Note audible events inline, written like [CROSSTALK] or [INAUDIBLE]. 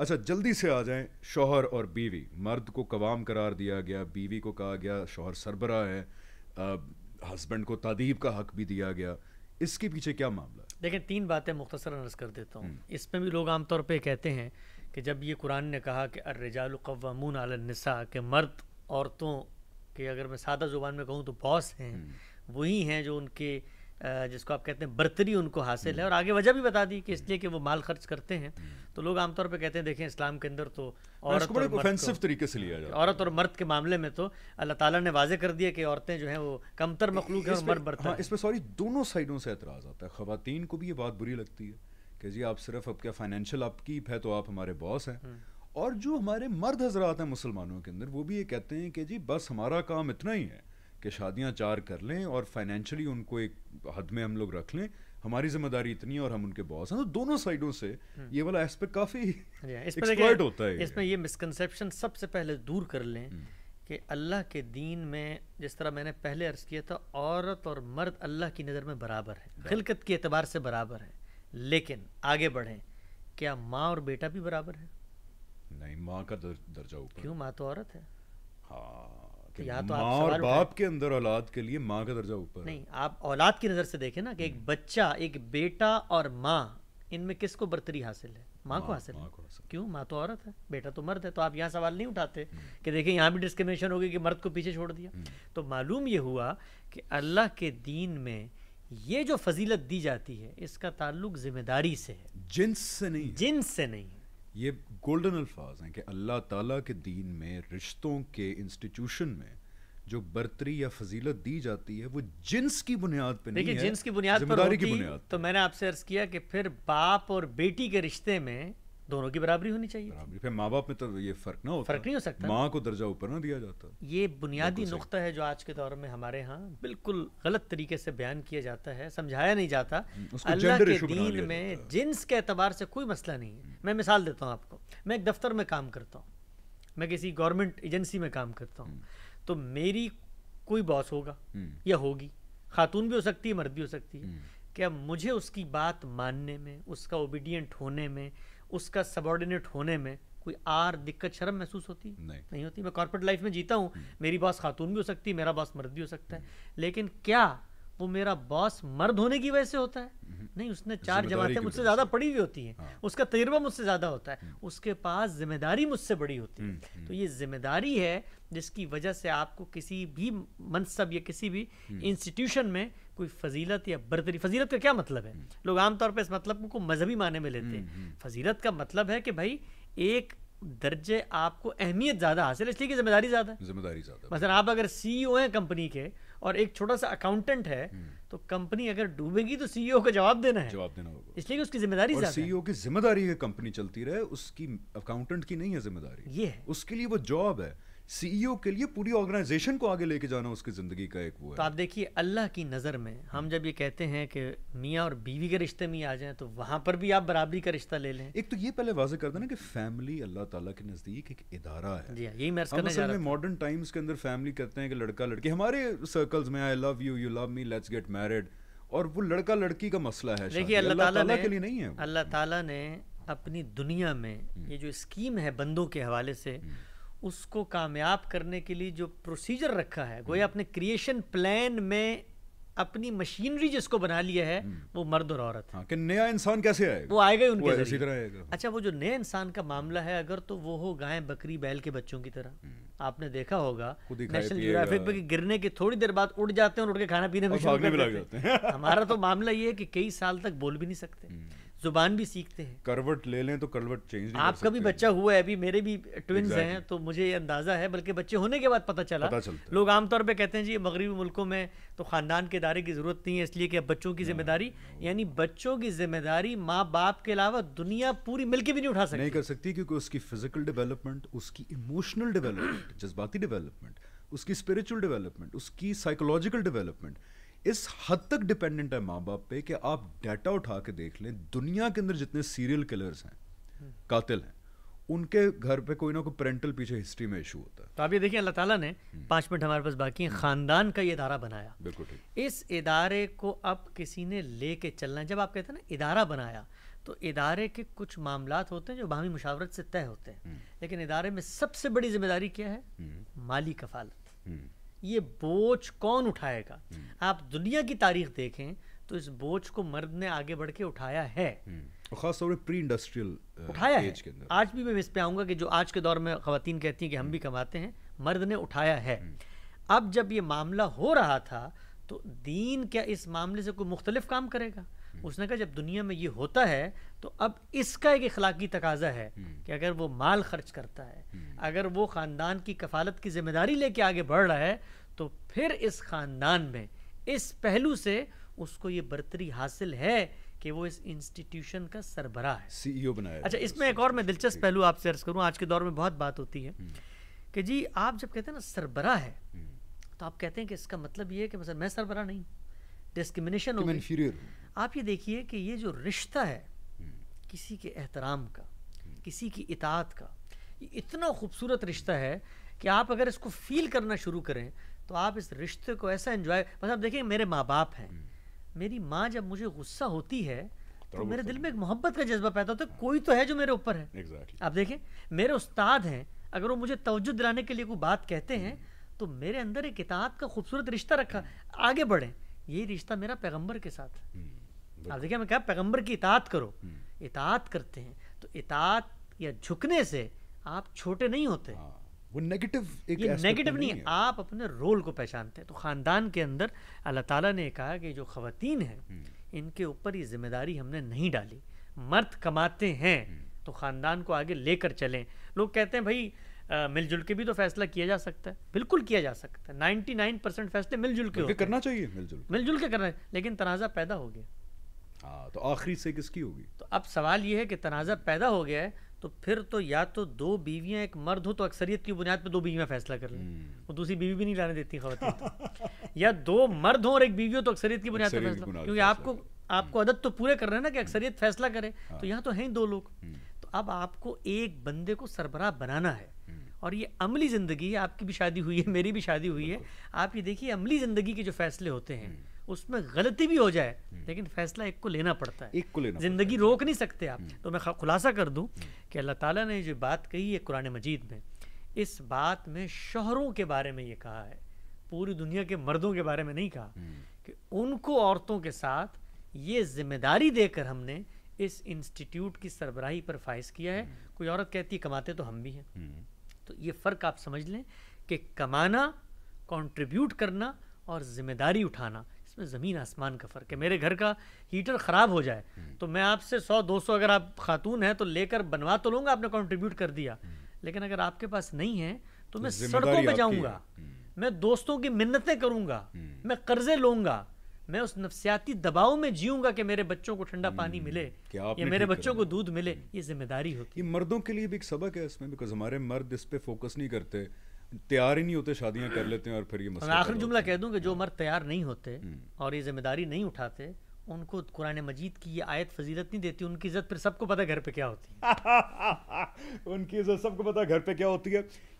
अच्छा जल्दी से आ जाएं शोहर और बीवी मर्द को कवाम करार दिया गया बीवी को कहा गया शोहर सरबरा है हस्बैंड को तदीब का हक भी दिया गया इसके पीछे क्या मामला देखें देखिए तीन बातें मुख्तसर अर्ज कर देता हूँ हम्म। इसमें भी लोग आमतौर पर कहते हैं कि जब ये कुरान ने कहा कि अर्रजालमून आलनसा के मर्द औरतों के अगर मैं सादा ज़ुबान में कहूँ तो बॉस हैं हम्म। वही हैं जो उनके जिसको आप कहते हैं बर्तरी उनको हासिल है और आगे वजह भी बता दी कि इसलिए कि वो माल खर्च करते हैं तो लोग आमतौर पर कहते हैं देखें इस्लाम के अंदर तो औरत और ऑफेंसिव तरीके से लिया जाता औरत और मर्द के मामले में तो अल्लाह ताला ने वाजे कर दिया कि औरतें जो हैं वो कमतर मखलूक है मर्द बर्तन हाँ, इसमें सॉरी दोनों साइडों से एतराज़ आता है खुवान को भी ये बात बुरी लगती है कि जी आप सिर्फ अब क्या फाइनेंशियल आपकी है तो आप हमारे बॉस हैं हम्म। और जो हमारे मर्द हजरात हैं मुसलमानों के अंदर वो भी ये कहते हैं कि जी बस हमारा काम इतना ही है कि शादियां चार कर लें और फाइनेंशियली उनको एक हद में हम लोग रख लें हमारी जिम्मेदारी इतनी है और हम उनके बॉस हैं तो दोनों साइडों से हम्म। ये वाला एस्पेक्ट काफी एक्सपर्ट [LAUGHS] होता है इसमें ये मिसकंसेप्शन सबसे पहले दूर कर लें हम्म। कि अल्लाह के दीन में जिस तरह मैंने पहले अर्ज किया था औरत और मर्द अल्लाह की नज़र में बराबर है खिलकत के अतबार से बराबर है लेकिन आगे बढ़ें क्या माँ और बेटा भी बराबर है नहीं माँ का दर्जा ऊपर क्यों माँ तो औरत है हाँ तो या तो आप और बाप के अंदर औलाद के लिए माँ का दर्जा ऊपर नहीं आप औलाद की नज़र से देखें ना कि एक हम्म। बच्चा एक बेटा और माँ इनमें किसको बर्तरी हासिल है माँ को हासिल क्यों माँ तो औरत है बेटा तो मर्द है तो आप यहाँ सवाल नहीं उठाते हम्म। कि देखें यहाँ भी डिस्क्रिमिनेशन होगी कि मर्द को पीछे छोड़ दिया हम्म। तो मालूम ये हुआ कि अल्लाह के दीन में ये जो फजीलत दी जाती है इसका ताल्लुक जिम्मेदारी से है जिन्स से नहीं जिन्स से नहीं ये गोल्डन अल्फाज हैं कि अल्लाह ताला के दीन में रिश्तों के इंस्टीट्यूशन में जो बर्तरी या फजीलत दी जाती है वो जिन्स की बुनियाद पर नहीं है जिन्स की बुनियाद पर होती, की बुनियाद तो मैंने आपसे अर्ज किया कि फिर बाप और बेटी के रिश्ते में दोनों की बराबरी होनी चाहिए बराबरी फिर माँ बाप में तो ये फर्क ना होता फर्क नहीं हो सकता माँ को दर्जा ऊपर ना दिया जाता ये बुनियादी नुकता है जो आज के दौर में हमारे यहाँ बिल्कुल गलत तरीके से बयान किया जाता है समझाया नहीं जाता हम्म, अल्लाह के दीन में जिन्स के अतबार से कोई मसला नहीं है हम्म। मैं मिसाल देता हूँ आपको मैं एक दफ्तर में काम करता हूँ मैं किसी गवर्नमेंट एजेंसी में काम करता हूँ हम्म। तो मेरी कोई बॉस होगा या होगी खातून भी हो सकती है मर्द भी हो सकती है क्या मुझे उसकी बात मानने में उसका ओबीडियंट होने में उसका सबॉर्डिनेट होने में कोई आर दिक्कत शर्म महसूस होती नहीं, नहीं होती मैं कॉर्पोरेट लाइफ में जीता हूँ हम्म। मेरी बॉस खातून भी हो सकती है मेरा बॉस मर्द भी हो सकता है हम्म। लेकिन क्या वो मेरा बॉस मर्द होने की वजह से होता है हम्म। नहीं उसने चार जमातें मुझसे ज़्यादा पड़ी हुई होती हैं हाँ। उसका तजर्बा मुझसे ज़्यादा होता है उसके पास जिम्मेदारी मुझसे बड़ी होती है तो ये जिम्मेदारी है जिसकी वजह से आपको किसी भी मनसब या किसी भी इंस्टीट्यूशन में कोई फजीलत या बर्तरी फजीलत का क्या मतलब है हम्म। लोग आमतौर पर इस मतलब को मजहबी माने में लेते हैं हम्म, हम्म। फजीलत का मतलब है कि भाई एक दर्जे आपको अहमियत ज़्यादा हासिल है इसलिए जिम्मेदारी ज़्यादा है जिम्मेदारी ज़्यादा मतलब आप अगर सीईओ e हैं कंपनी के और एक छोटा सा अकाउंटेंट है तो कंपनी अगर डूबेगी तो सीईओ e का जवाब देना है जवाब देना होगा इसलिए उसकी जिम्मेदारी और सीईओ e की जिम्मेदारी है कंपनी चलती रहे उसकी अकाउंटेंट की नहीं है जिम्मेदारी ये है उसके लिए वो जॉब है सीईओ e के लिए पूरी ऑर्गेनाइजेशन को आगे लेके जाना उसकी ज़िंदगी का एक वो है तो आप देखिए अल्लाह की नज़र में हम जब ये कहते हैं कि मियाँ और बीवी के रिश्ते में आ जाए तो वहां पर भी आप बराबरी का रिश्ता ले लें एक तो ये पहले वाजे कर देना कि फैमिली अल्लाह ताला के नज़दीक एक इदारा है हाँ, यही मैं मॉडर्न टाइम्स के अंदर फैमिली कहते हैं कि लड़का लड़की हमारे सर्कल्स में I love you you love me let's get married और वो लड़का लड़की का मसला है देखिए अल्लाह ताला ताला ने, के लिए नहीं है अल्लाह ताला ने अपनी दुनिया में हम्म। ये जो स्कीम है बंदों के हवाले से हम्म। उसको कामयाब करने के लिए जो प्रोसीजर रखा है गोया हम्म। अपने क्रिएशन प्लान में अपनी मशीनरी जिसको बना लिया है हम्म। वो मर्द और औरत हाँ, कि नया इंसान कैसे आएगा वो आएगा उनके इसी तरह अच्छा वो जो नया इंसान का मामला है अगर तो वो हो गाय बकरी बैल के बच्चों की तरह हम्म। आपने देखा होगा नेशनल ज्योग्राफिक पे गिरने के थोड़ी देर बाद उड़ जाते हैं और उड़ के खाना पीने में हमारा तो मामला ये है कि कई साल तक बोल भी नहीं सकते जुबान भी सीखते हैं करवट ले लें तो करवट चेंज नहीं आपका भी बच्चा हुआ है अभी मेरे भी ट्विंस exactly. हैं तो मुझे ये अंदाज़ा है बल्कि बच्चे होने के बाद पता चला पता लोग आमतौर पर कहते हैं जी मगरबी मुल्कों में तो ख़ानदान के इदारे की ज़रूरत नहीं है इसलिए कि अब बच्चों की जिम्मेदारी यानी बच्चों की जिम्मेदारी माँ बाप के अलावा दुनिया पूरी मिलकर भी नहीं उठा सकती नहीं कर सकती क्योंकि उसकी फिजिकल डेवलपमेंट उसकी इमोशनल डेवलपमेंट जज्बाती डेवलपमेंट उसकी स्पिरिचुअल डेवलपमेंट उसकी साइकोलॉजिकल डेवलपमेंट इस हद तक डिपेंडेंट है माँ बाप पे कि आप डाटा उठा के देख लें दुनिया के अंदर जितने सीरियल किलर्स हैं कातिल हैं उनके घर पे कोई ना कोई पेरेंटल पीछे हिस्ट्री में इशू होता है तो आप ये देखिए अल्लाह ताला ने हम्म। पाँच मिनट हमारे पास बाकी हैं ख़ानदान का ये इदारा बनाया बिल्कुल ठीक इस इदारे को अब किसी ने ले के चलना है जब आप कहते हैं ना इदारा बनाया तो इदारे के कुछ मामला होते हैं जो बाहमी मुशावरत से तय होते हैं हम्म। लेकिन इदारे में सबसे बड़ी जिम्मेदारी क्या है हम्म। माली कफालत ये बोझ कौन उठाएगा आप दुनिया की तारीख देखें तो इस बोझ को मर्द ने आगे बढ़ के उठाया है हम्म। खास तौर प्री इंडस्ट्रियल उठाया uh, है आज भी मैं इस पे आऊँगा कि जो आज के दौर में खातन कहती हैं कि हम भी कमाते हैं मर्द ने उठाया है हम्म। अब जब ये मामला हो रहा था तो दीन क्या इस मामले से कोई मुख्तलिफ काम करेगा उसने कहा जब दुनिया में ये होता है तो अब इसका एक अखलाकी तकाजा है हम्म। कि अगर वो माल खर्च करता है हम्म। अगर वो ख़ानदान की कफालत की जिम्मेदारी लेके आगे बढ़ रहा है तो फिर इस ख़ानदान में इस पहलू से उसको ये बरतरी हासिल है कि वो इस इंस्टीट्यूशन का सरबरा है सीईओ बनाया अच्छा इसमें एक और मैं दिलचस्प पहलू आपसे अर्ज करूँ आज के दौर में बहुत बात होती है हम्म। कि जी आप जब कहते हैं ना सरबरा है तो आप कहते हैं कि इसका मतलब ये है कि मैं सरबरा नहीं डिस्क्रिमिनेशन होगी आप ये देखिए कि ये जो रिश्ता है हम्म। किसी के एहतराम का हम्म। किसी की इतात का ये इतना खूबसूरत रिश्ता है कि आप अगर इसको फील करना शुरू करें तो आप इस रिश्ते को ऐसा एंजॉय मतलब आप देखें मेरे माँ बाप हैं हम्म। मेरी माँ जब मुझे गुस्सा होती है तो, तो मेरे दिल में एक मोहब्बत का जज्बा पैदा होता है कोई तो है जो मेरे ऊपर है exactly. आप देखें मेरे उस्ताद हैं अगर वो मुझे तवज्जो दिलाने के लिए कोई बात कहते हैं तो मेरे अंदर एक इतात का खूबसूरत रिश्ता रखा आगे बढ़ें ये रिश्ता मेरा पैगंबर के साथ हम्म, आप देखिए मैं क्या पैगंबर की इतात करो हम्म। इतात करते हैं तो इतात या झुकने से आप छोटे नहीं होते हाँ, वो नेगेटिव एक ये नेगेटिव नहीं, नहीं है आप अपने रोल को पहचानते हैं तो ख़ानदान के अंदर अल्लाह ताला ने कहा कि जो खातन हैं हम्म। इनके ऊपर ये जिम्मेदारी हमने नहीं डाली मर्द कमाते हैं तो ख़ानदान को आगे लेकर चलें लोग कहते हैं भाई मिलजुल के भी तो फैसला किया जा सकता है बिल्कुल किया जा सकता है नाइन्टी नाइन परसेंट फैसले मिलजुल के करना चाहिए मिलजुल मिलजुल के करना लेकिन तनाज़ा पैदा हो गया हाँ तो आखिरी से किसकी होगी तो अब सवाल ये है कि तनाज़ा पैदा हो गया है तो फिर तो या तो दो बीवियां एक मर्द हो तो अक्सरियत की बुनियाद पर दो बीवियां फैसला कर लें हम्म। वो दूसरी बीवी भी नहीं लाने देती खबर तो। [LAUGHS] या दो मर्द हो और एक बीवी हो तो अक्सरियत की बुनियाद पर फैसला क्योंकि आपको आपको हम्म। अदत तो पूरे कर रहे हैं ना कि अक्सरियत फैसला करे तो हाँ। यहाँ तो हैं दो लोग हम्म। तो अब आपको एक बंदे को सरबराह बनाना है और ये अमली ज़िंदगी आपकी भी शादी हुई है मेरी भी शादी हुई है आप ये देखिए अमली ज़िंदगी के जो फैसले होते हैं हम्म। उसमें गलती भी हो जाए हम्म। लेकिन फैसला एक को लेना पड़ता है एक को लेना ज़िंदगी रोक नहीं सकते आप हम्म। तो मैं खुलासा कर दूँ कि अल्लाह ताला ने जो बात कही है कुरान मजीद में इस बात में शोहरों के बारे में ये कहा है पूरी दुनिया के मर्दों के बारे में नहीं कहा कि उनको औरतों के साथ ये जिम्मेदारी देकर हमने इस इंस्टीट्यूट की सरबराही पर फाइज किया है कोई औरत कहती है कमाते तो हम भी हैं तो ये फ़र्क आप समझ लें कि कमाना कंट्रीब्यूट करना और ज़िम्मेदारी उठाना इसमें ज़मीन आसमान का फ़र्क है मेरे घर का हीटर ख़राब हो जाए हम्म। तो मैं आपसे सौ दो सौ अगर आप खातून हैं तो लेकर बनवा तो लूँगा आपने कॉन्ट्रीब्यूट कर दिया हम्म। लेकिन अगर आपके पास नहीं है तो मैं तो सड़कों पर जाऊँगा हम्म। मैं दोस्तों की मिन्नतें करूँगा मैं कर्ज़े लूँगा मैं उस नफसियाती दबाव में जीऊंगा कि मेरे बच्चों को ठंडा पानी हम्म, मिले या मेरे बच्चों को दूध मिले हम्म। ये जिम्मेदारी होती है मर्दों के लिए भी एक सबक है इसमें बिकॉज हमारे मर्द इस पर फोकस नहीं करते तैयार ही नहीं होते शादियां कर लेते हैं और फिर ये मसला आखिर जुमला कह दूं कि जो हम्म। मर्द तैयार नहीं होते और ये जिम्मेदारी नहीं उठाते उनको कुरान मजीद की ये आयत फजीलत नहीं देती उनकी इज्जत फिर सबको पता घर पे क्या होती है [LAUGHS] उनकी इज्जत सबको पता घर पे क्या होती है